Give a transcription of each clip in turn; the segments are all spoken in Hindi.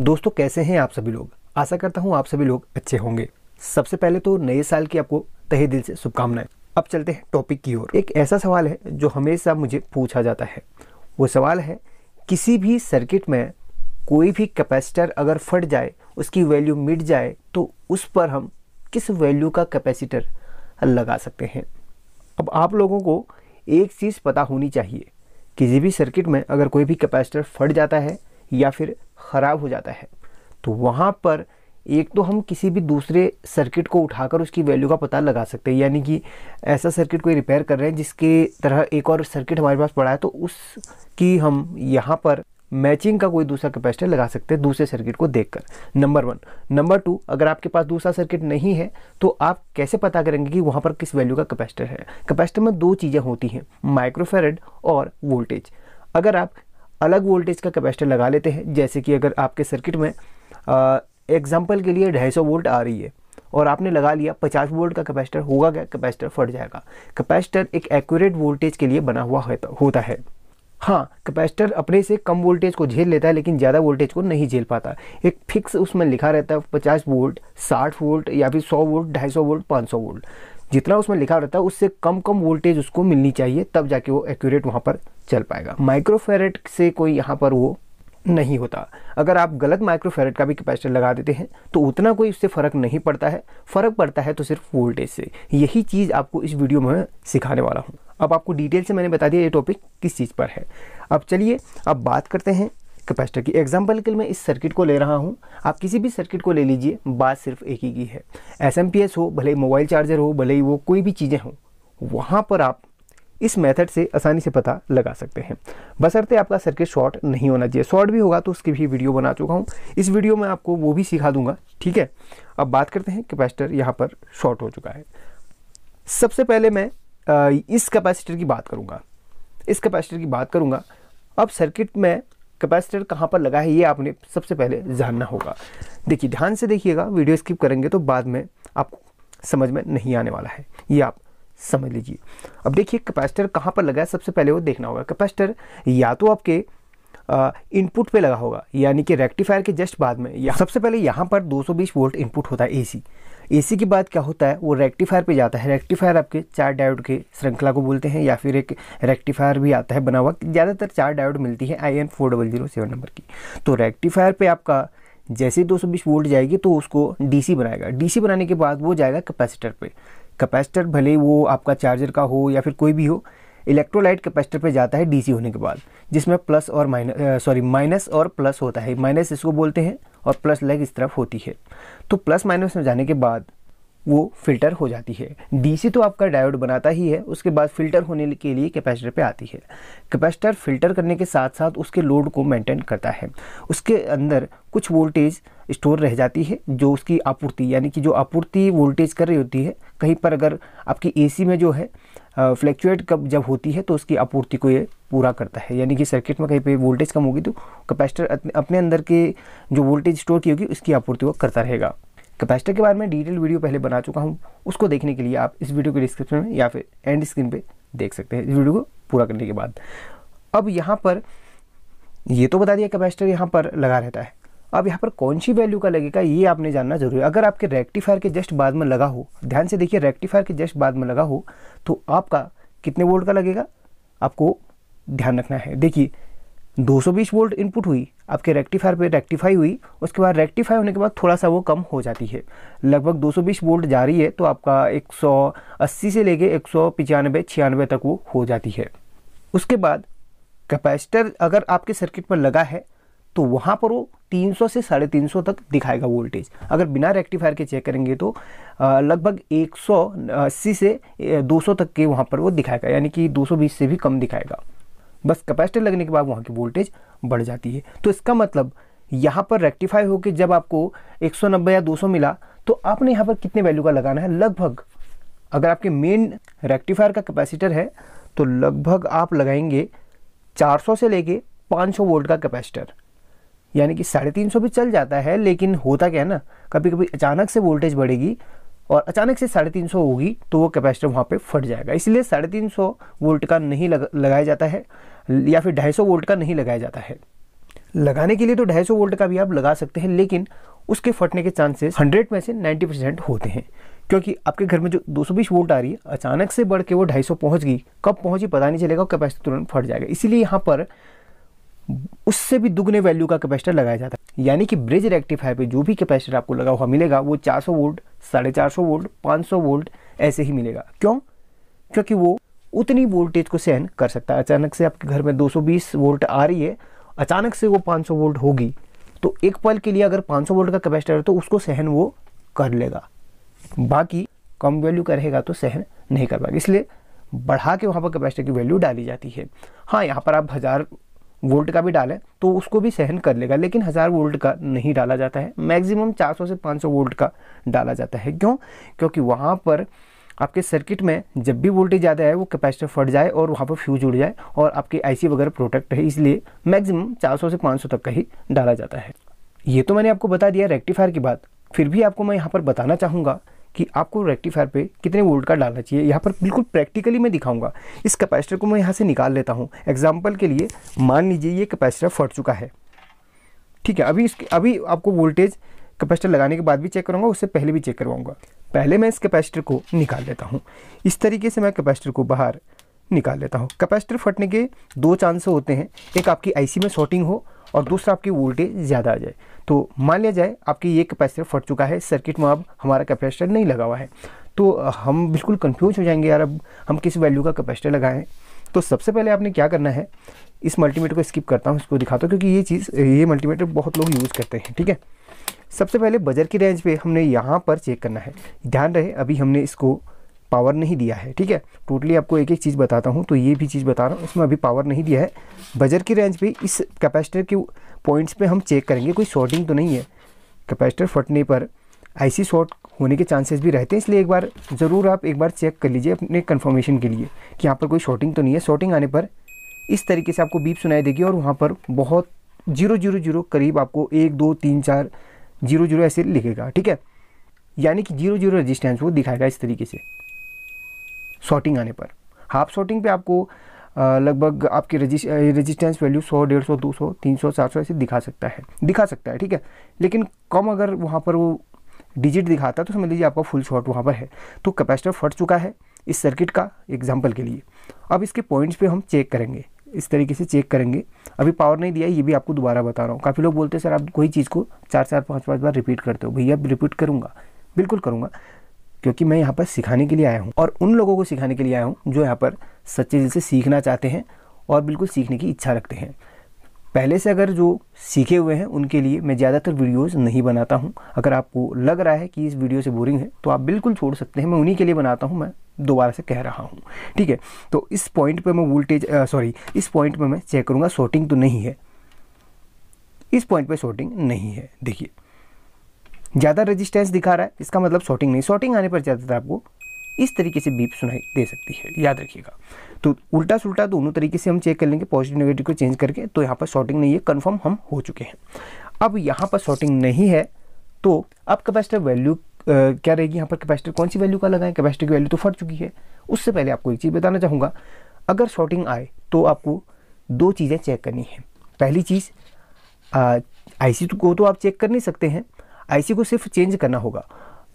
दोस्तों कैसे हैं आप सभी लोग आशा करता हूँ आप सभी लोग अच्छे होंगे सबसे पहले तो नए साल की आपको तहे दिल से शुभकामनाएं अब चलते हैं टॉपिक की ओर एक ऐसा सवाल है जो हमेशा मुझे पूछा जाता है वो सवाल है किसी भी सर्किट में कोई भी कैपेसिटर अगर फट जाए उसकी वैल्यू मिट जाए तो उस पर हम किस वैल्यू का कैपेसिटर लगा सकते हैं अब आप लोगों को एक चीज़ पता होनी चाहिए किसी भी सर्किट में अगर कोई भी कैपेसिटर फट जाता है या फिर ख़राब हो जाता है तो वहाँ पर एक तो हम किसी भी दूसरे सर्किट को उठाकर उसकी वैल्यू का पता लगा सकते हैं यानी कि ऐसा सर्किट कोई रिपेयर कर रहे हैं जिसके तरह एक और सर्किट हमारे पास पड़ा है तो उसकी हम यहाँ पर मैचिंग का कोई दूसरा कैपेसिटर लगा सकते हैं दूसरे सर्किट को देखकर नंबर वन नंबर टू अगर आपके पास दूसरा सर्किट नहीं है तो आप कैसे पता करेंगे कि वहाँ पर किस वैल्यू का कैपेसिटर है कैपेसिटर में दो चीज़ें होती हैं माइक्रोफेरेड और वोल्टेज अगर आप अलग वोल्टेज का कैपेसिटर लगा लेते हैं जैसे कि अगर आपके सर्किट में एग्जाम्पल के लिए 250 वोल्ट आ रही है और आपने लगा लिया 50 वोल्ट का कैपेसिटर होगा क्या कैपेसिटर फट जाएगा कैपेसिटर एक एक्यूरेट वोल्टेज के लिए बना हुआ होता है हाँ कैपेसिटर अपने से कम वोल्टेज को झेल लेता है लेकिन ज़्यादा वोल्टेज को नहीं झेल पाता एक फिक्स उसमें लिखा रहता है 50 वोल्ट 60 वोल्ट या फिर 100 वोल्ट 250 वोल्ट 500 वोल्ट जितना उसमें लिखा रहता है उससे कम कम वोल्टेज उसको मिलनी चाहिए तब जाके वो एक्यूरेट वहाँ पर चल पाएगा माइक्रोफेरेट से कोई यहाँ पर वो नहीं होता अगर आप गलत माइक्रोफेरेट का भी कैपेसिटर लगा देते हैं तो उतना कोई उससे फ़र्क नहीं पड़ता है फ़र्क पड़ता है तो सिर्फ वोल्टेज से यही चीज़ आपको इस वीडियो में सिखाने वाला हूँ अब आपको डिटेल से मैंने बता दिया ये टॉपिक किस चीज़ पर है अब चलिए अब बात करते हैं कैपेसिटर की एग्जाम्पल के लिए मैं इस सर्किट को ले रहा हूँ आप किसी भी सर्किट को ले लीजिए बात सिर्फ एक ही की है एस हो भले ही मोबाइल चार्जर हो भले ही वो कोई भी चीज़ें हों वहाँ पर आप इस मेथड से आसानी से पता लगा सकते हैं बसरते आपका सर्किट शॉर्ट नहीं होना चाहिए शॉर्ट भी होगा तो उसकी भी वीडियो बना चुका हूँ इस वीडियो में आपको वो भी सिखा दूंगा ठीक है अब बात करते हैं कैपेसिटर यहाँ पर शॉर्ट हो चुका है सबसे पहले मैं इस कैपेसिटर की बात करूँगा इस कैपेसिटर की बात करूँगा अब सर्किट में कैपेसिटर कहाँ पर लगा है ये आपने सबसे पहले जानना होगा देखिए ध्यान से देखिएगा वीडियो स्किप करेंगे तो बाद में आपको समझ में नहीं आने वाला है ये आप समझ लीजिए अब देखिए कैपेसिटर कहाँ पर लगा है सबसे पहले वो देखना होगा कैपेसिटर या तो आपके इनपुट पे लगा होगा यानी कि रेक्टिफायर के जस्ट बाद में या सबसे पहले यहाँ पर 220 वोल्ट इनपुट होता है एसी एसी के बाद क्या होता है वो रेक्टिफायर पे जाता है रेक्टिफायर आपके चार डायोड के श्रृंखला को बोलते हैं या फिर एक रेक्टिफायर भी आता है बना हुआ ज़्यादातर चार डायोड मिलती है I N four double zero seven number की तो रेक्टिफायर पे आपका जैसे 220 वोल्ट जाएगी तो उसको डीसी बनाएगा डीसी बनाने के बाद वो जाएगा कैपेसिटर पे कैपेसिटर भले वो आपका चार्जर का हो या फिर कोई भी हो इलेक्ट्रोलाइट कैपेसिटर पे जाता है डीसी होने के बाद जिसमें प्लस और माइनस सॉरी माइनस और प्लस होता है माइनस इसको बोलते हैं और प्लस लेग इस तरफ होती है तो प्लस माइनस में जाने के बाद वो फिल्टर हो जाती है डीसी तो आपका डायोड बनाता ही है उसके बाद फिल्टर होने के लिए कैपेसिटर पे आती है कैपेसिटर फिल्टर करने के साथ साथ उसके लोड को मेंटेन करता है उसके अंदर कुछ वोल्टेज स्टोर रह जाती है जो उसकी आपूर्ति यानी कि जो आपूर्ति वोल्टेज कर रही होती है कहीं पर अगर आपकी एसी में जो है फ्लैक्चुएट कब जब होती है तो उसकी आपूर्ति को ये पूरा करता है यानी कि सर्किट में कहीं पे वोल्टेज कम होगी तो कैपेसिटर अपने अंदर के जो वोल्टेज स्टोर की होगी उसकी आपूर्ति वो करता रहेगा कैपेसिटर के बारे में डिटेल वीडियो पहले बना चुका हूँ उसको देखने के लिए आप इस वीडियो के डिस्क्रिप्शन में या फिर एंड स्क्रीन पर देख सकते हैं इस वीडियो को पूरा करने के बाद अब यहाँ पर ये तो बता दिया कैपेसिटर यहाँ पर लगा रहता है अब यहाँ पर कौन सी वैल्यू का लगेगा ये आपने जानना जरूरी है अगर आपके रेक्टिफायर के जस्ट बाद में लगा हो ध्यान से देखिए रेक्टिफायर के जस्ट बाद में लगा हो तो आपका कितने वोल्ट का लगेगा आपको ध्यान रखना है देखिए 220 वोल्ट इनपुट हुई आपके रेक्टिफायर पे रेक्टिफाई हुई उसके बाद रेक्टिफाई होने के बाद थोड़ा सा वो कम हो जाती है लगभग 220 वोल्ट जा रही है तो आपका 180 से लेके एक सौ तक वो हो जाती है उसके बाद कैपेसिटर अगर आपके सर्किट पर लगा है तो वहाँ पर वो 300 से साढ़े तीन तक दिखाएगा वोल्टेज अगर बिना रेक्टिफायर के चेक करेंगे तो लगभग 180 से 200 तक के वहाँ पर वो दिखाएगा यानी कि 220 से भी कम दिखाएगा बस कैपेसिटर लगने के बाद वहाँ की वोल्टेज बढ़ जाती है तो इसका मतलब यहाँ पर रेक्टिफाई होकर जब आपको एक या दो मिला तो आपने यहाँ पर कितने वैल्यू का लगाना है लगभग अगर आपके मेन रेक्टिफायर का कैपेसिटर है तो लगभग आप लगाएंगे 400 से लेके 500 वोल्ट का कैपेसिटर यानी कि साढ़े तीन सौ भी चल जाता है लेकिन होता क्या है ना कभी कभी अचानक से वोल्टेज बढ़ेगी और अचानक से साढ़े तीन सौ होगी तो वो कैपेसिटर वहाँ पे फट जाएगा इसलिए साढ़े तीन सौ वोल्ट का नहीं लग, लगाया जाता है या फिर ढाई सौ वोल्ट का नहीं लगाया जाता है लगाने के लिए तो ढाई सौ वोल्ट का भी आप लगा सकते हैं लेकिन उसके फटने के चांसेस हंड्रेड में से नाइन्टी परसेंट होते हैं क्योंकि आपके घर में जो दो सौ बीस वोल्ट आ रही है अचानक से बढ़ के वो सौ पहुँच गई कब पहुंची पता नहीं चलेगा कैपेसिटर तुरंत फट जाएगा इसीलिए यहाँ पर उससे भी दुगने वैल्यू का कैपेसिटर लगाया जाता है यानी कि ब्रिज रेक्टिफायर पे जो भी कैपेसिटर आपको लगा हुआ मिलेगा वो 400 वोल्ट साढ़े चार वोल्ट 500 वोल्ट ऐसे ही मिलेगा क्यों क्योंकि वो उतनी वोल्टेज को सहन कर सकता है अचानक से आपके घर में 220 वोल्ट आ रही है अचानक से वो 500 वोल्ट होगी तो एक पल के लिए अगर पाँच वोल्ट का कैपेसिटर है तो उसको सहन वो कर लेगा बाकी कम वैल्यू का रहेगा तो सहन नहीं कर पाएगा इसलिए बढ़ा के वहाँ पर कैपेसिटर की वैल्यू डाली जाती है हाँ यहाँ पर आप हज़ार वोल्ट का भी डालें तो उसको भी सहन कर लेगा लेकिन हज़ार वोल्ट का नहीं डाला जाता है मैक्सिमम 400 से 500 वोल्ट का डाला जाता है क्यों क्योंकि वहाँ पर आपके सर्किट में जब भी वोल्टेज ज़्यादा है वो कैपेसिटर फट जाए और वहाँ पर फ्यूज उड़ जाए और आपकी आईसी वगैरह प्रोटेक्ट है इसलिए मैक्सिमम 400 से 500 तक का ही डाला जाता है ये तो मैंने आपको बता दिया रेक्टिफायर की बात फिर भी आपको मैं यहाँ पर बताना चाहूँगा कि आपको रेक्टिफायर पे कितने वोल्ट का डालना चाहिए यहाँ पर बिल्कुल प्रैक्टिकली मैं दिखाऊंगा इस कैपेसिटर को मैं यहाँ से निकाल लेता हूँ एग्जाम्पल के लिए मान लीजिए ये कैपेसिटर फट चुका है ठीक है अभी इसके अभी आपको वोल्टेज कैपेसिटर लगाने के बाद भी चेक करूँगा उससे पहले भी चेक करवाऊँगा पहले मैं इस कैपेसिटर को निकाल लेता हूँ इस तरीके से मैं कैपेसिटर को बाहर निकाल लेता हूँ कैपेसिटर फटने के दो चांस होते हैं एक आपकी आईसी में शॉर्टिंग हो और दूसरा आपकी वोल्टेज ज़्यादा आ जाए तो मान लिया जाए आपकी ये कैपेसिटर फट चुका है सर्किट में अब हमारा कैपेसिटर नहीं लगा हुआ है तो हम बिल्कुल कंफ्यूज हो जाएंगे यार अब हम किस वैल्यू का कैपेसिटर लगाएं तो सबसे पहले आपने क्या करना है इस मल्टीमीटर को स्किप करता हूँ इसको दिखाता हूँ क्योंकि ये चीज़ ये मल्टीमीटर बहुत लोग यूज़ करते हैं ठीक है सबसे पहले बजर की रेंज पे हमने यहाँ पर चेक करना है ध्यान रहे अभी हमने इसको पावर नहीं दिया है ठीक है टोटली आपको एक एक चीज़ बताता हूँ तो ये भी चीज़ बता रहा हूँ इसमें अभी पावर नहीं दिया है बजर की रेंज भी इस कैपेसिटर के पॉइंट्स पे हम चेक करेंगे कोई शॉर्टिंग तो नहीं है कैपेसिटर फटने पर आईसी शॉर्ट होने के चांसेस भी रहते हैं इसलिए एक बार ज़रूर आप एक बार चेक कर लीजिए अपने कन्फर्मेशन के लिए कि यहाँ पर कोई शॉर्टिंग तो नहीं है शॉर्टिंग आने पर इस तरीके से आपको बीप सुनाई देगी और वहाँ पर बहुत जीरो जीरो जीरो करीब आपको एक दो तीन चार जीरो जीरो ऐसे लिखेगा ठीक है यानी कि जीरो जीरो रजिस्टेंस वो दिखाएगा इस तरीके से शॉर्टिंग आने पर हाफ शॉर्टिंग पे आपको लगभग आपकी रेजिस्टेंस वैल्यू 100 डेढ़ सौ दो सौ तीन सौ चार सौ ऐसे दिखा सकता है दिखा सकता है ठीक है लेकिन कम अगर वहाँ पर वो डिजिट दिखाता है तो समझ लीजिए आपका फुल शॉर्ट वहाँ पर है तो कैपेसिटर फट चुका है इस सर्किट का एग्जाम्पल के लिए अब इसके पॉइंट्स पर हम चेक करेंगे इस तरीके से चेक करेंगे अभी पावर नहीं दिया ये भी आपको दोबारा बता रहा हूँ काफ़ी लोग बोलते हैं सर आप कोई चीज़ को चार चार पाँच पाँच बार रिपीट करते हो भैया रिपीट करूँगा बिल्कुल करूँगा क्योंकि मैं यहाँ पर सिखाने के लिए आया हूँ और उन लोगों को सिखाने के लिए आया हूँ जो यहाँ पर सच्चे दिल से सीखना चाहते हैं और बिल्कुल सीखने की इच्छा रखते हैं पहले से अगर जो सीखे हुए हैं उनके लिए मैं ज़्यादातर वीडियोस नहीं बनाता हूँ अगर आपको लग रहा है कि इस वीडियो से बोरिंग है तो आप बिल्कुल छोड़ सकते हैं मैं उन्हीं के लिए बनाता हूँ मैं दोबारा से कह रहा हूँ ठीक है तो इस पॉइंट पर मैं वोल्टेज सॉरी इस पॉइंट पर मैं चेक करूँगा शॉर्टिंग तो नहीं है इस पॉइंट पर शॉर्टिंग नहीं है देखिए ज़्यादा रेजिस्टेंस दिखा रहा है इसका मतलब शॉर्टिंग नहीं शॉर्टिंग आने पर ज़्यादातर आपको इस तरीके से बीप सुनाई दे सकती है याद रखिएगा तो उल्टा सुल्टा दोनों तरीके से हम चेक कर लेंगे पॉजिटिव नेगेटिव को चेंज करके तो यहाँ पर शॉर्टिंग नहीं है कन्फर्म हम हो चुके हैं अब यहाँ पर शॉर्टिंग नहीं है तो अब कैपेसिटर वैल्यू क्या रहेगी यहाँ पर कैपेसिटर कौन सी वैल्यू का लगाएं कैपेसिटर की वैल्यू तो फट चुकी है उससे पहले आपको एक चीज़ बताना चाहूँगा अगर शॉर्टिंग आए तो आपको दो चीज़ें चेक करनी है पहली चीज़ आईसी को तो आप चेक कर नहीं सकते हैं आईसी को सिर्फ चेंज करना होगा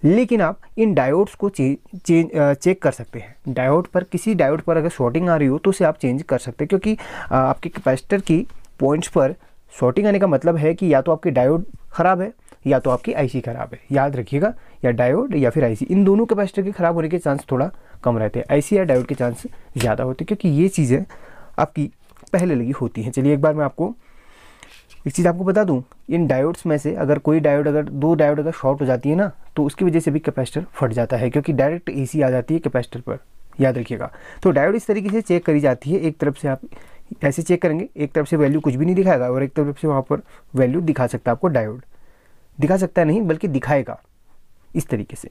लेकिन आप इन डायोड्स को चे, चे, चेक कर सकते हैं डायोड पर किसी डायोड पर अगर शॉर्टिंग आ रही हो तो उसे आप चेंज कर सकते हैं क्योंकि आपके कैपेसिटर की पॉइंट्स पर शॉर्टिंग आने का मतलब है कि या तो आपके डायोड ख़राब है या तो आपकी आईसी ख़राब है याद रखिएगा या डायोड या फिर आईसी इन दोनों कैपेसिटर के ख़राब होने के चांस थोड़ा कम रहते हैं आईसी या डायोड के चांस ज़्यादा होते हैं क्योंकि ये चीज़ें आपकी पहले लगी होती हैं चलिए एक बार मैं आपको एक चीज़ आपको बता दूँ इन डायोड्स में से अगर कोई डायोड अगर दो डायोड अगर शॉर्ट हो जाती है ना तो उसकी वजह से भी कैपेसिटर फट जाता है क्योंकि डायरेक्ट ए आ जाती है कैपेसिटर पर याद रखिएगा तो डायोड इस तरीके से चेक करी जाती है एक तरफ से आप ऐसे चेक करेंगे एक तरफ से वैल्यू कुछ भी नहीं दिखाएगा और एक तरफ से वहाँ पर वैल्यू दिखा सकता है आपको डायोड दिखा सकता है नहीं बल्कि दिखाएगा इस तरीके से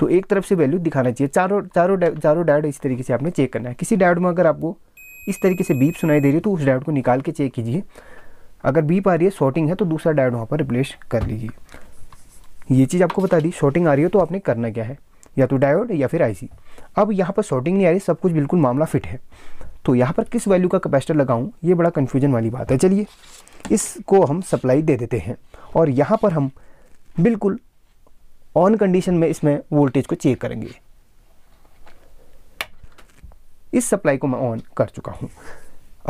तो एक तरफ से वैल्यू दिखाना चाहिए चारों चारों चारों डायोड इस तरीके से आपने चेक करना है किसी डायोड में अगर आपको इस तरीके से बीप सुनाई दे रही है तो उस डायोड को निकाल के चेक कीजिए अगर बी पा रही है शॉर्टिंग है तो दूसरा डायोड वहाँ पर रिप्लेस कर लीजिए ये चीज़ आपको बता दी शॉर्टिंग आ रही हो तो आपने करना क्या है या तो डायोड या फिर आईसी अब यहाँ पर शॉर्टिंग नहीं आ रही सब कुछ बिल्कुल मामला फिट है तो यहाँ पर किस वैल्यू का कैपेसिटर लगाऊँ ये बड़ा कन्फ्यूजन वाली बात है चलिए इसको हम सप्लाई दे देते हैं और यहाँ पर हम बिल्कुल ऑन कंडीशन में इसमें वोल्टेज को चेक करेंगे इस सप्लाई को मैं ऑन कर चुका हूँ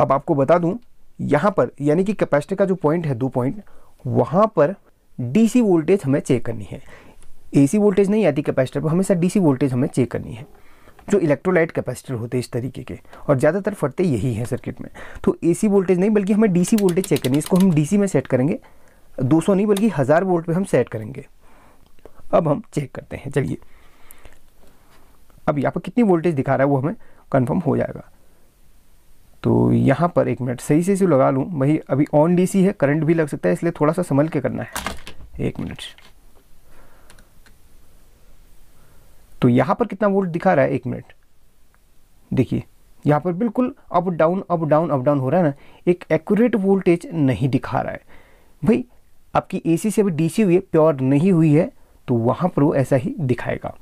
अब आपको बता दूँ यहाँ पर यानी कि कैपेसिटर का जो पॉइंट है दो पॉइंट वहाँ पर डीसी वोल्टेज हमें चेक करनी है एसी वोल्टेज नहीं आती कैपेसिटर पर हमेशा डीसी वोल्टेज हमें चेक करनी है जो इलेक्ट्रोलाइट कैपेसिटर होते हैं इस तरीके के और ज़्यादातर फटते यही हैं सर्किट में तो ए वोल्टेज नहीं बल्कि हमें डीसी वोल्टेज चेक करनी है इसको हम डी में सेट करेंगे दो नहीं बल्कि हज़ार वोल्ट पर हम सेट करेंगे अब हम चेक करते हैं चलिए अब यहाँ पर कितनी वोल्टेज दिखा रहा है वो हमें कन्फर्म हो जाएगा तो यहाँ पर एक मिनट सही से इसे लगा लूँ भाई अभी ऑन डीसी है करंट भी लग सकता है इसलिए थोड़ा सा संभल के करना है एक मिनट तो यहाँ पर कितना वोल्ट दिखा रहा है एक मिनट देखिए यहाँ पर बिल्कुल up down up down up down हो रहा है ना एक एक्यूरेट वोल्टेज नहीं दिखा रहा है भाई आपकी एसी से अभी डीसी हुई है प्योर नहीं हुई है तो वहाँ पर वो ऐसा ही दिखाएगा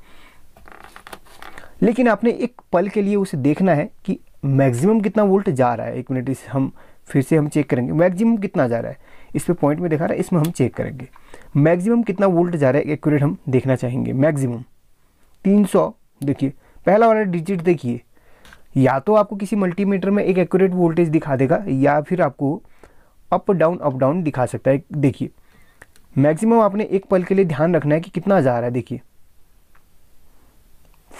लेकिन आपने एक पल के लिए उसे देखना है कि मैक्सिमम कितना वोल्ट जा रहा है एक मिनट इस हम फिर से हम चेक करेंगे मैक्सिमम कितना जा रहा है इस पर पॉइंट में दिखा रहा है इसमें हम चेक करेंगे मैक्सिमम कितना वोल्ट जा रहा है एक्यूरेट हम देखना चाहेंगे मैक्सिमम 300 देखिए पहला वाला डिजिट देखिए या तो आपको किसी मल्टीमीटर में एक एक्यूरेट वोल्टेज दिखा देगा या फिर आपको अप डाउन अप डाउन दिखा सकता है देखिए मैक्सिमम आपने एक पल के लिए ध्यान रखना है कि कितना जा रहा है देखिए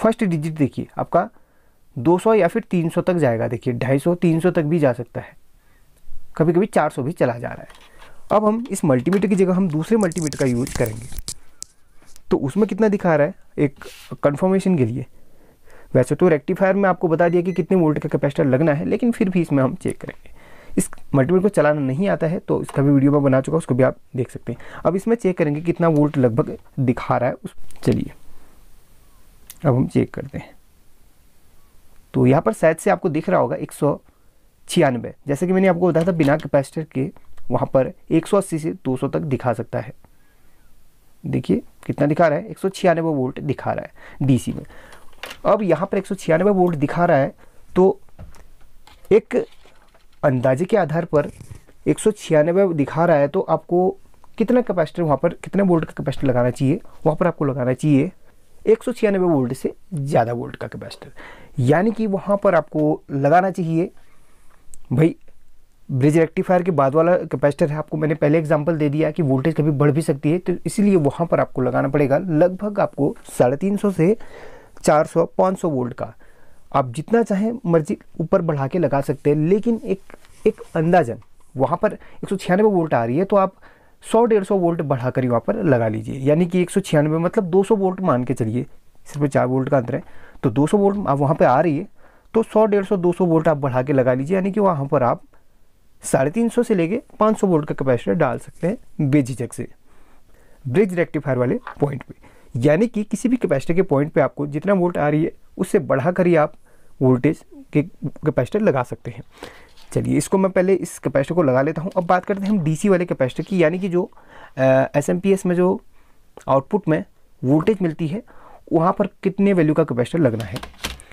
फर्स्ट डिजिट देखिए आपका 200 या फिर 300 तक जाएगा देखिए 250 300 तक भी जा सकता है कभी कभी 400 भी चला जा रहा है अब हम इस मल्टीमीटर की जगह हम दूसरे मल्टीमीटर का यूज करेंगे तो उसमें कितना दिखा रहा है एक कन्फर्मेशन के लिए वैसे तो रेक्टिफायर में आपको बता दिया कि कितने वोल्ट का कैपेसिटर लगना है लेकिन फिर भी इसमें हम चेक करेंगे इस मल्टीमीटर को चलाना नहीं आता है तो इसका भी वीडियो मैं बना चुका उसको भी आप देख सकते हैं अब इसमें चेक करेंगे कितना वोल्ट लगभग दिखा रहा है उस चलिए अब हम चेक करते हैं तो यहाँ पर शायद से आपको दिख रहा होगा एक सौ छियानवे जैसे कि मैंने आपको बताया था बिना कैपेसिटर के वहाँ पर एक सौ अस्सी से दो सौ तक दिखा सकता है देखिए कितना दिखा रहा है एक सौ वोल्ट दिखा रहा है डीसी में अब यहाँ पर एक सौ वोल्ट दिखा रहा है तो एक अंदाजे के आधार पर एक सौ दिखा रहा है तो आपको कितना कैपेसिटर वहाँ पर कितने वोल्ट का कैपेसिटर लगाना चाहिए वहाँ पर आपको लगाना चाहिए एक सौ वोल्ट से ज़्यादा वोल्ट का कैपेसिटर यानी कि वहाँ पर आपको लगाना चाहिए भाई ब्रिज रेक्टिफायर के बाद वाला कैपेसिटर है आपको मैंने पहले एग्जांपल दे दिया कि वोल्टेज कभी बढ़ भी सकती है तो इसीलिए वहाँ पर आपको लगाना पड़ेगा लगभग आपको साढ़े तीन सौ से चार सौ पाँच सौ वोल्ट का आप जितना चाहें मर्जी ऊपर बढ़ा के लगा सकते हैं लेकिन एक एक अंदाजन वहाँ पर एक सौ छियानवे वोल्ट आ रही है तो आप सौ डेढ़ सौ वोल्ट बढ़ा कर वहाँ पर लगा लीजिए यानी कि एक सौ छियानवे मतलब दो सौ वोल्ट मान के चलिए सिर्फ चार वोल्ट का अंतर है तो 200 वोल्ट आप वहाँ पर आ रही है तो 100 दो सौ वोल्ट आप बढ़ा के लगा लीजिए यानी कि वहाँ पर आप साढ़े तीन सौ से लेके पाँच सौ वोल्ट का कैपेसिटर डाल सकते हैं बेझिझक से ब्रिज रेक्टिफायर वाले पॉइंट पे यानी कि किसी भी कैपेसिटर के पॉइंट पे आपको जितना वोल्ट आ रही है उससे बढ़ा कर ही आप वोल्टेज के कैपेसिटर लगा सकते हैं चलिए इसको मैं पहले इस कैपेसिटर को लगा लेता हूँ अब बात करते हैं हम डीसी वाले कैपेसिटर की यानी कि जो एस एम पी एस में जो आउटपुट में वोल्टेज मिलती है वहाँ पर कितने वैल्यू का कैपेसिटर लगना है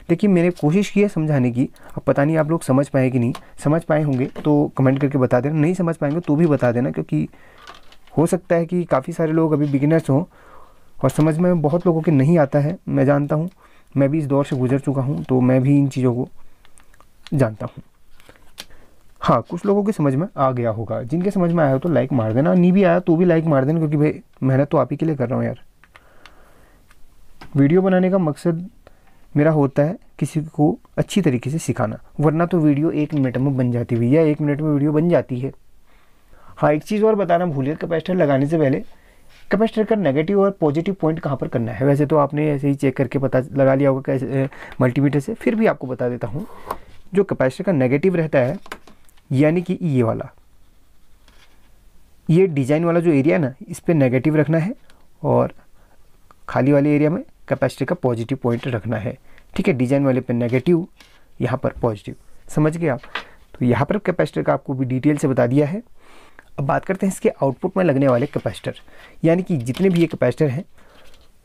देखिए मैंने कोशिश की है समझाने की अब पता नहीं आप लोग समझ पाए कि नहीं समझ पाए होंगे तो कमेंट करके बता देना नहीं समझ पाएंगे तो भी बता देना क्योंकि हो सकता है कि काफ़ी सारे लोग अभी बिगिनर्स हों और समझ में बहुत लोगों के नहीं आता है मैं जानता हूँ मैं भी इस दौर से गुजर चुका हूँ तो मैं भी इन चीज़ों को जानता हूँ हाँ कुछ लोगों के समझ में आ गया होगा जिनके समझ में आया हो तो लाइक मार देना नहीं भी आया तो भी लाइक मार देना क्योंकि भाई मेहनत तो आप ही के लिए कर रहा हूँ यार वीडियो बनाने का मकसद मेरा होता है किसी को अच्छी तरीके से सिखाना वरना तो वीडियो एक मिनट में बन जाती हुई या एक मिनट में वीडियो बन जाती है हाँ एक चीज़ और बताना भूलिए कैपेसिटर लगाने से पहले कैपेसिटर का नेगेटिव और पॉजिटिव पॉइंट कहाँ पर करना है वैसे तो आपने ऐसे ही चेक करके पता लगा लिया होगा कैसे मल्टीमीटर से फिर भी आपको बता देता हूँ जो कैपेसिटर का नेगेटिव रहता है यानी कि ये वाला ये डिजाइन वाला जो एरिया है ना इस पर नेगेटिव रखना है और खाली वाले एरिया में कैपेसिटी का पॉजिटिव पॉइंट रखना है ठीक है डिजाइन वाले पे नेगेटिव यहाँ पर पॉजिटिव समझ गए आप तो यहाँ पर कैपेसिटर का आपको भी डिटेल से बता दिया है अब बात करते हैं इसके आउटपुट में लगने वाले कैपेसिटर यानी कि जितने भी ये कैपेसिटर हैं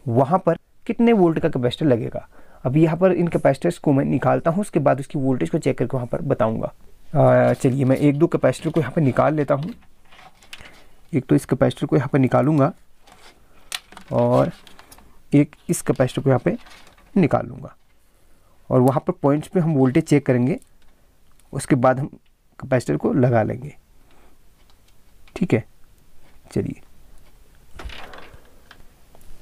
वहाँ पर कितने वोल्ट का कैपेसिटर लगेगा अब यहाँ पर इन कैपेसिटर्स को मैं निकालता हूँ उसके बाद उसकी वोल्टेज को चेक करके वहाँ पर बताऊँगा चलिए मैं एक दो कैपेसिटर को यहाँ पर निकाल लेता हूँ एक तो इस कैपेसिटर को यहाँ पर निकालूंगा और एक इस कैपेसिटर को यहाँ पे निकाल लूँगा और वहाँ पर पॉइंट्स पे हम वोल्टेज चेक करेंगे उसके बाद हम कैपेसिटर को लगा लेंगे ठीक है चलिए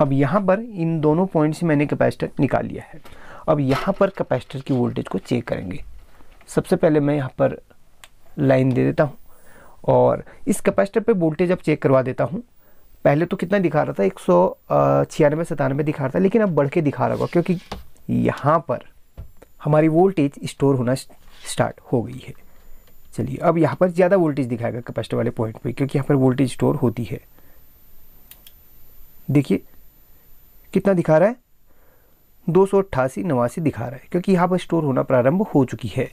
अब यहाँ पर इन दोनों पॉइंट से मैंने कैपेसिटर निकाल लिया है अब यहाँ पर कैपेसिटर की वोल्टेज को चेक करेंगे सबसे पहले मैं यहाँ पर लाइन दे देता हूँ और इस कैपेसिटर पे वोल्टेज अब चेक करवा देता हूँ पहले तो कितना दिखा रहा था एक सौ छियानवे सतानवे दिखा रहा था लेकिन अब बढ़ के दिखा रहा होगा क्योंकि यहाँ पर हमारी वोल्टेज स्टोर होना स्टार्ट हो गई है चलिए अब यहाँ पर ज़्यादा वोल्टेज दिखाएगा कैपेसिटर वाले पॉइंट पे क्योंकि यहाँ पर वोल्टेज स्टोर होती है देखिए कितना दिखा रहा है दो सौ अट्ठासी नवासी दिखा रहा है क्योंकि यहाँ पर स्टोर होना प्रारंभ हो चुकी है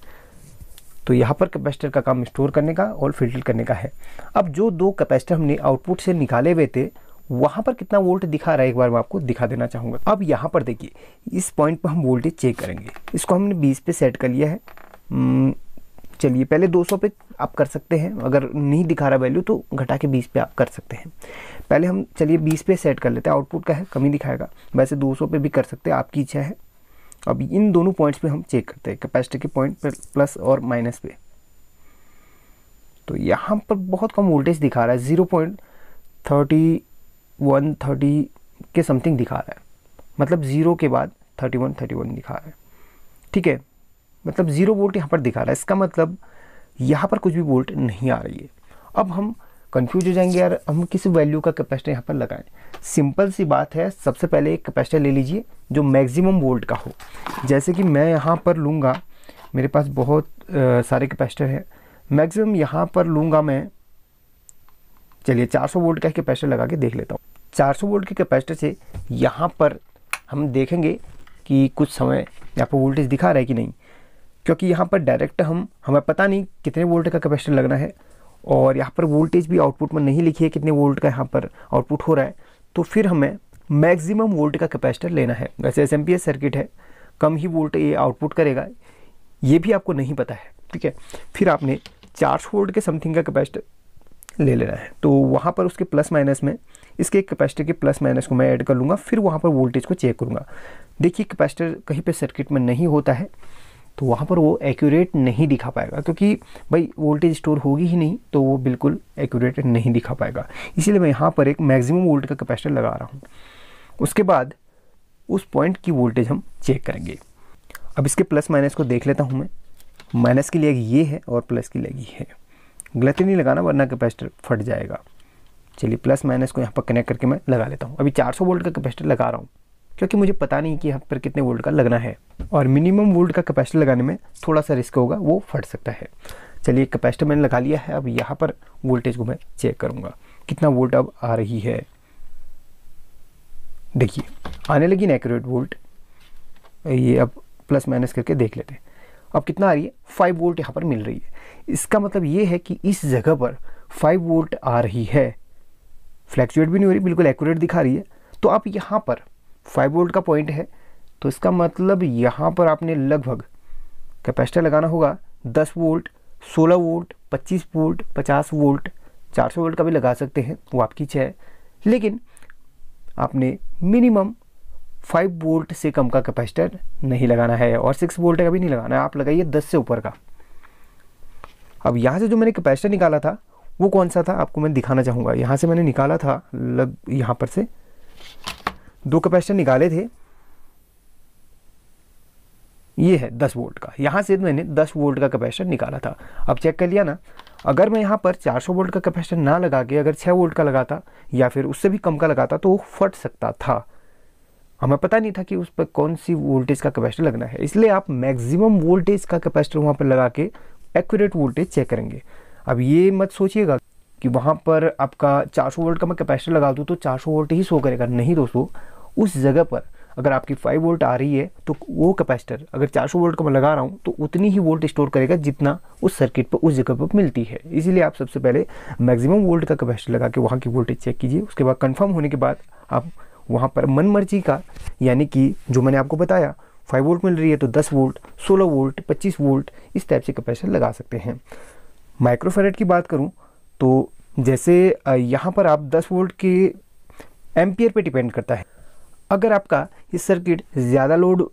तो यहाँ पर कैपेसिटर का काम स्टोर करने का और फिल्टर करने का है अब जो दो कैपेसिटर हमने आउटपुट से निकाले हुए थे वहाँ पर कितना वोल्ट दिखा रहा है एक बार मैं आपको दिखा देना चाहूँगा अब यहाँ पर देखिए इस पॉइंट पर हम वोल्टेज चेक करेंगे इसको हमने बीस पे सेट कर लिया है हम्म, चलिए पहले 200 पे आप कर सकते हैं अगर नहीं दिखा रहा वैल्यू तो घटा के 20 पे आप कर सकते हैं पहले हम चलिए 20 पे सेट कर लेते हैं आउटपुट का है कमी दिखाएगा वैसे 200 पे भी कर सकते हैं आपकी इच्छा है अब इन दोनों पॉइंट्स पे हम चेक करते हैं कैपेसिटर के पॉइंट पे प्लस और माइनस पे तो यहाँ पर बहुत कम वोल्टेज दिखा रहा है zero point thirty one thirty के समथिंग दिखा रहा है मतलब ज़ीरो के बाद थर्टी वन थर्टी वन दिखा रहा है ठीक है मतलब ज़ीरो वोल्ट यहाँ पर दिखा रहा है इसका मतलब यहाँ पर कुछ भी वोल्ट नहीं आ रही है अब हम कन्फ्यूज हो जाएंगे यार हम किस वैल्यू का कैपेसिटर यहाँ पर लगाएं सिंपल सी बात है सबसे पहले एक कैपेसिटर ले लीजिए जो मैक्सिमम वोल्ट का हो जैसे कि मैं यहाँ पर लूँगा मेरे पास बहुत आ, सारे कैपेसिटर हैं मैक्सिमम यहाँ पर लूँगा मैं चलिए 400 वोल्ट का कैपेसिटर लगा के देख लेता हूँ 400 वोल्ट के कैपेसिटर से यहाँ पर हम देखेंगे कि कुछ समय यहाँ पर वोल्टेज दिखा रहा है कि नहीं क्योंकि यहाँ पर डायरेक्ट हम हमें पता नहीं कितने वोल्ट का कैपेसिटर लगना है और यहाँ पर वोल्टेज भी आउटपुट में नहीं लिखी है कितने वोल्ट का यहाँ पर आउटपुट हो रहा है तो फिर हमें मैक्सिमम वोल्ट का कैपेसिटर लेना है वैसे एस सर्किट है कम ही वोल्ट ये आउटपुट करेगा ये भी आपको नहीं पता है ठीक है फिर आपने चार वोल्ट के समथिंग का कैपेसिटर ले लेना है तो वहाँ पर उसके प्लस माइनस में इसके कैपेसिटर के प्लस माइनस को मैं ऐड कर लूँगा फिर वहाँ पर वोल्टेज को चेक करूँगा देखिए कैपेसिटर कहीं पर सर्किट में नहीं होता है तो वहाँ पर वो एक्यूरेट नहीं दिखा पाएगा क्योंकि भाई वोल्टेज स्टोर होगी ही नहीं तो वो बिल्कुल एक्यूरेट नहीं दिखा पाएगा इसीलिए मैं यहाँ पर एक मैक्सिमम वोल्ट का कैपेसिटर लगा रहा हूँ उसके बाद उस पॉइंट की वोल्टेज हम चेक करेंगे अब इसके प्लस माइनस को देख लेता हूँ मैं माइनस की लेग ये है और प्लस की लेग ये है गलत नहीं लगाना वरना कैपेसिटर फट जाएगा चलिए प्लस माइनस को यहाँ पर कनेक्ट करके मैं लगा लेता हूँ अभी 400 वोल्ट का कैपेसिटर लगा रहा हूँ क्योंकि मुझे पता नहीं कि यहाँ पर कितने वोल्ट का लगना है और मिनिमम वोल्ट का कैपेसिटर लगाने में थोड़ा सा रिस्क होगा वो फट सकता है चलिए कैपेसिटर मैंने लगा लिया है अब यहाँ पर वोल्टेज को मैं चेक करूँगा कितना वोल्ट अब आ रही है देखिए आने लगी ना एक्यूरेट वोल्ट ये अब प्लस माइनस करके देख लेते हैं अब कितना आ रही है फाइव वोल्ट यहाँ पर मिल रही है इसका मतलब ये है कि इस जगह पर फाइव वोल्ट आ रही है फ्लैक्चुएट भी नहीं हो रही बिल्कुल एक्यूरेट दिखा रही है तो आप यहाँ पर फाइव वोल्ट का पॉइंट है तो इसका मतलब यहाँ पर आपने लगभग कैपेसिटर लगाना होगा दस वोल्ट सोलह वोल्ट पच्चीस वोल्ट पचास वोल्ट चार सौ वोल्ट का भी लगा सकते हैं वो आपकी इच्छा है लेकिन आपने मिनिमम फाइव वोल्ट से कम का कैपेसिटर नहीं लगाना है और सिक्स वोल्ट का भी नहीं लगाना है आप लगाइए दस से ऊपर का अब यहाँ से जो मैंने कैपेसिटर निकाला था वो कौन सा था आपको मैं दिखाना चाहूँगा यहाँ से मैंने निकाला था लग यहाँ पर से दो कैपेसिटर निकाले थे ये है 10 वोल्ट का यहाँ से मैंने 10 वोल्ट का कैपेसिटर निकाला था अब चेक कर लिया ना अगर मैं यहाँ पर 400 वोल्ट का कैपेसिटर ना लगा के अगर 6 वोल्ट का लगाता या फिर उससे भी कम का लगाता तो वो फट सकता था हमें पता नहीं था कि उस पर कौन सी वोल्टेज का कैपेसिटर लगना है इसलिए आप मैक्सिमम वोल्टेज का कैपेसिटर वहाँ पर लगा के एक्यूरेट वोल्टेज चेक करेंगे अब ये मत सोचिएगा कि वहाँ पर आपका सौ वोल्ट का मैं कैपेसिटर लगा दूँ तो सौ वोल्ट ही शो करेगा नहीं दोस्तों उस जगह पर अगर आपकी 5 वोल्ट आ रही है तो वो कैपेसिटर अगर 400 वोल्ट का मैं लगा रहा हूँ तो उतनी ही वोल्ट स्टोर करेगा जितना उस सर्किट पर उस जगह पर मिलती है इसीलिए आप सबसे पहले मैक्सिमम वोल्ट का कैपेसिटर लगा के वहाँ की वोल्टेज चेक कीजिए उसके बाद कन्फर्म होने के बाद आप वहाँ पर मन मर्जी का यानी कि जो मैंने आपको बताया फाइव वोल्ट मिल रही है तो दस वोल्ट सोलह वोल्ट पच्चीस वोल्ट इस टाइप से कैपेसिटर लगा सकते हैं माइक्रोफेरेट की बात करूँ तो जैसे यहाँ पर आप दस वोल्ट के एम्पियर पर डिपेंड करता है अगर आपका ये सर्किट ज़्यादा लोड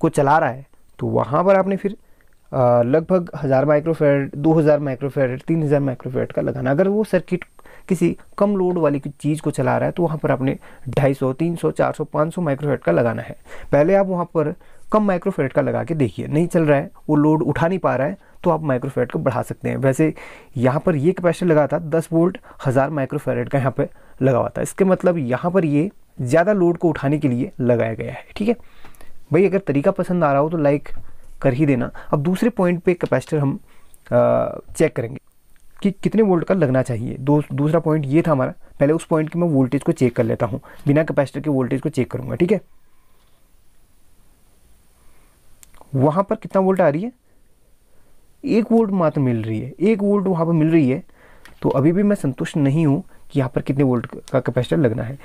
को चला रहा है तो वहाँ पर आपने फिर लगभग हज़ार माइक्रोफेड दो हज़ार माइक्रोफेड तीन हज़ार माइक्रोफेड का लगाना अगर वो सर्किट किसी कम लोड वाली चीज़ को चला रहा है तो वहाँ पर आपने ढाई सौ तीन सौ चार सौ पाँच सौ माइक्रोफेड का लगाना है पहले आप वहाँ पर कम माइक्रोफेड का लगा के देखिए नहीं चल रहा है वो लोड उठा नहीं पा रहा है तो आप माइक्रोफेरेट को बढ़ा सकते हैं वैसे यहाँ पर ये कैपेसिटर लगा था दस वोल्ट हज़ार माइक्रोफेरेट का यहाँ पर लगा हुआ था इसके मतलब यहाँ पर ये ज़्यादा लोड को उठाने के लिए लगाया गया है ठीक है भाई अगर तरीका पसंद आ रहा हो तो लाइक कर ही देना अब दूसरे पॉइंट पे कैपेसिटर हम चेक करेंगे कि कितने वोल्ट का लगना चाहिए दो दूसरा पॉइंट ये था हमारा पहले उस पॉइंट की मैं वोल्टेज को चेक कर लेता हूँ बिना कैपेसिटर के वोल्टेज को चेक करूँगा ठीक है वहाँ पर कितना वोल्ट आ रही है एक वोल्ट मात्र मिल रही है एक वोल्ट वहाँ पर मिल रही है तो अभी भी मैं संतुष्ट नहीं हूँ कि यहाँ पर कितने वोल्ट का कैपेसिटर लगना है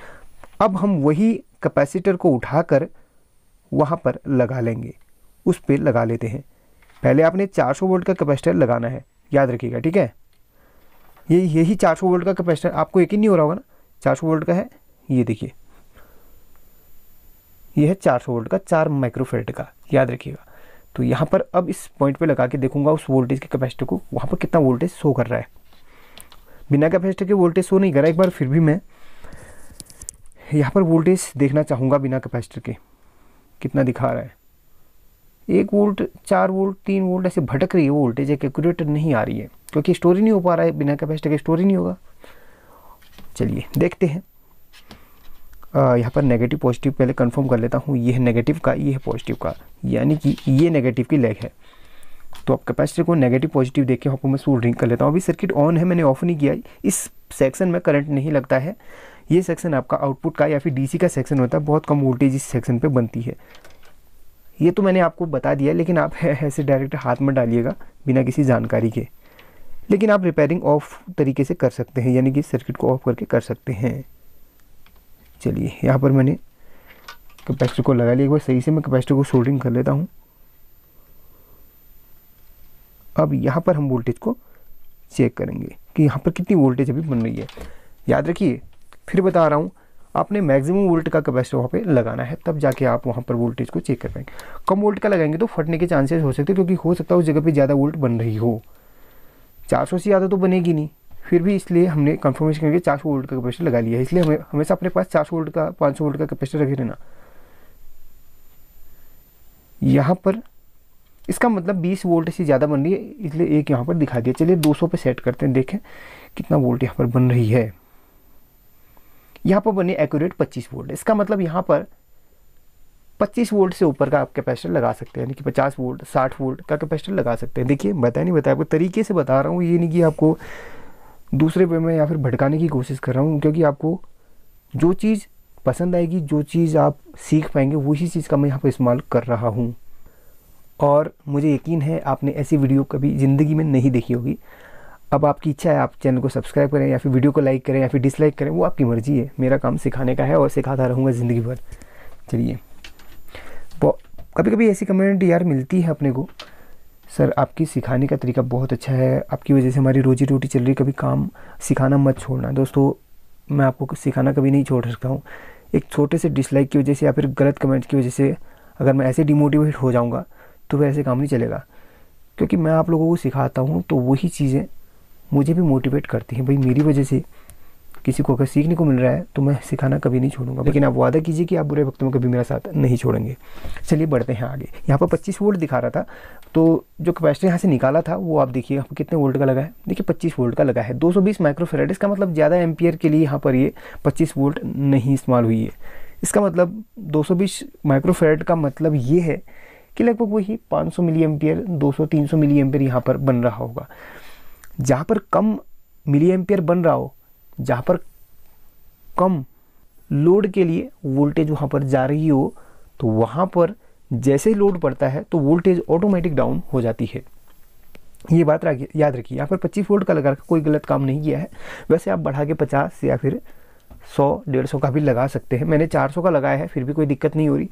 अब हम वही कैपेसिटर को उठाकर वहाँ पर लगा लेंगे उस पर लगा लेते हैं पहले आपने 400 वोल्ट का कैपेसिटर लगाना है याद रखिएगा ठीक है ये यही 400 वोल्ट का कैपेसिटर आपको यकीन नहीं हो रहा होगा ना 400 वोल्ट का है ये देखिए यह है 400 वोल्ट का चार माइक्रोफेल्ट का याद रखिएगा तो यहाँ पर अब इस पॉइंट पे लगा के देखूंगा उस वोल्टेज के कैपेसिटी को वहाँ पर कितना वोल्टेज शो कर रहा है बिना कैपेसिटी के वोल्टेज शो नहीं कर रहा एक बार फिर भी मैं यहाँ पर वोल्टेज देखना चाहूँगा बिना कैपेसिटर के कितना दिखा रहा है एक वोल्ट चार वोल्ट तीन वोल्ट ऐसे भटक रही है वोल्टेज एक कैलकुलेटर नहीं आ रही है क्योंकि स्टोरी नहीं हो पा रहा है बिना कैपेसिटर के स्टोरी नहीं होगा चलिए देखते हैं यहाँ पर नेगेटिव पॉजिटिव पहले कंफर्म कर लेता हूँ ये है नेगेटिव का ये है पॉजिटिव का यानी कि ये नेगेटिव की लेग है तो आप कैपेसिटर को नेगेटिव पॉजिटिव देख के हॉपो मैं इसको ड्रिंक कर लेता हूँ अभी सर्किट ऑन है मैंने ऑफ नहीं किया इस सेक्शन में करंट नहीं लगता है ये सेक्शन आपका आउटपुट का या फिर डीसी का सेक्शन होता है बहुत कम वोल्टेज इस सेक्शन पे बनती है ये तो मैंने आपको बता दिया लेकिन आप ऐसे डायरेक्ट हाथ में डालिएगा बिना किसी जानकारी के लेकिन आप रिपेयरिंग ऑफ तरीके से कर सकते हैं यानी कि सर्किट को ऑफ करके कर सकते हैं चलिए यहाँ पर मैंने कैपेसिटर को लगा लिया एक बार सही से मैं कैपेसिटर को सोल्डिंग कर लेता हूँ अब यहाँ पर हम वोल्टेज को चेक करेंगे कि यहाँ पर कितनी वोल्टेज अभी बन रही है याद रखिए फिर बता रहा हूँ आपने मैक्सिमम वोल्ट का कैपेसिटर वहाँ पे लगाना है तब जाके आप वहाँ पर वोल्टेज को चेक कर पाएंगे कम वोल्ट का लगाएंगे तो फटने के चांसेस हो सकते हैं क्योंकि हो सकता है उस जगह पे ज़्यादा वोल्ट बन रही हो 400 से ज़्यादा तो बनेगी नहीं फिर भी इसलिए हमने कंफर्मेशन करके चार सौ वोल्ट का कैपेसिटर लगा लिया है इसलिए हमें हमेशा अपने पास चार सौ वोल्ट का पाँच सौ वोल्ट का कैपेसिटर रखे रहना यहाँ पर इसका मतलब 20 वोल्ट से ज़्यादा बन रही है इसलिए एक यहाँ पर दिखा दिया चलिए 200 पे सेट करते हैं देखें कितना वोल्ट यहाँ पर बन रही है यहाँ पर बने एक्यूरेट पच्चीस वोल्ट इसका मतलब यहाँ पर 25 वोल्ट से ऊपर का आप कैपेसिटर लगा सकते हैं यानी कि 50 वोल्ट 60 वोल्ट का कैपेसिटर लगा सकते हैं देखिए बताया नहीं बताया आपको तरीके से बता रहा हूँ ये नहीं कि आपको दूसरे वे में या फिर भटकाने की कोशिश कर रहा हूँ क्योंकि आपको जो चीज़ पसंद आएगी जो चीज़ आप सीख पाएंगे वही चीज़ का मैं यहाँ पर इस्तेमाल कर रहा हूँ और मुझे यकीन है आपने ऐसी वीडियो कभी ज़िंदगी में नहीं देखी होगी अब आपकी इच्छा है आप चैनल को सब्सक्राइब करें या फिर वीडियो को लाइक करें या फिर डिसलाइक करें वो आपकी मर्ज़ी है मेरा काम सिखाने का है और सिखाता रहूँगा ज़िंदगी भर चलिए कभी कभी ऐसी कमेंट यार मिलती है अपने को सर आपकी सिखाने का तरीका बहुत अच्छा है आपकी वजह से हमारी रोजी रोटी चल रही है कभी काम सिखाना मत छोड़ना दोस्तों मैं आपको सिखाना कभी नहीं छोड़ सकता हूँ एक छोटे से डिसलाइक की वजह से या फिर गलत कमेंट की वजह से अगर मैं ऐसे डिमोटिवेट हो जाऊँगा तो ऐसे काम नहीं चलेगा क्योंकि मैं आप लोगों को सिखाता हूँ तो वही चीज़ें मुझे भी मोटिवेट करती हैं भाई मेरी वजह से किसी को अगर सीखने को मिल रहा है तो मैं सिखाना कभी नहीं छोड़ूंगा लेकिन आप वादा कीजिए कि आप बुरे वक्त में कभी मेरा साथ नहीं छोड़ेंगे चलिए बढ़ते हैं आगे यहाँ पर पच्चीस वोल्ट दिखा रहा था तो जो कैपेसिटी यहाँ से निकाला था वो आप देखिए यहाँ कितने वोल्ट का लगा है देखिए पच्चीस वोल्ट का लगा है दो सौ बीस माइक्रोफेराइड इसका मतलब ज़्यादा एम्पियर के लिए यहाँ पर ये पच्चीस वोल्ट नहीं इस्तेमाल हुई है इसका मतलब 220 माइक्रोफेरेट का मतलब ये है कि लगभग वही 500 मिली एम्पियर दो तीन सौ मिली एम्पियर यहाँ पर बन रहा होगा जहाँ पर कम मिली एम्पियर बन रहा हो जहाँ पर कम लोड के लिए वोल्टेज वहाँ पर जा रही हो तो वहाँ पर जैसे ही लोड पड़ता है तो वोल्टेज ऑटोमेटिक डाउन हो जाती है ये बात याद रखिए यहाँ पर 25 वोल्ट का लगा कर कोई गलत काम नहीं किया है वैसे आप बढ़ा के 50 या फिर 100 150 का भी लगा सकते हैं मैंने 400 का लगाया है फिर भी कोई दिक्कत नहीं हो रही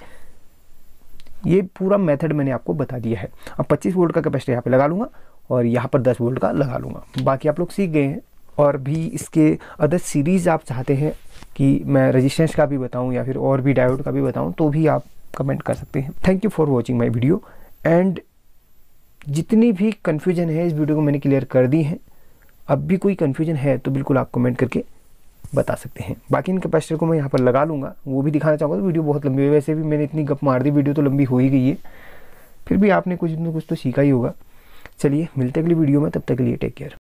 ये पूरा मेथड मैंने आपको बता दिया है अब 25 वोल्ट का कैपेसिटर यहाँ पे लगा लूँगा और यहाँ पर 10 वोल्ट का लगा लूँगा बाकी आप लोग सीख गए हैं और भी इसके अदर सीरीज़ आप चाहते हैं कि मैं रजिस्ट्रेंस का भी बताऊं या फिर और भी डायोड का भी बताऊं तो भी आप कमेंट कर सकते हैं thank you for watching my video and जितनी भी कन्फ्यूजन है इस वीडियो को मैंने क्लियर कर दी है अब भी कोई कन्फ्यूजन है तो बिल्कुल आप कमेंट करके बता सकते हैं बाकी इन कैपेसिटर को मैं यहाँ पर लगा लूँगा वो भी दिखाना चाहूँगा तो वीडियो बहुत लंबी है वैसे भी मैंने इतनी गप मार दी वीडियो तो लंबी हो ही गई है फिर भी आपने कुछ ना कुछ तो सीखा ही होगा चलिए मिलते अगली वीडियो में तब तक के लिए टेक केयर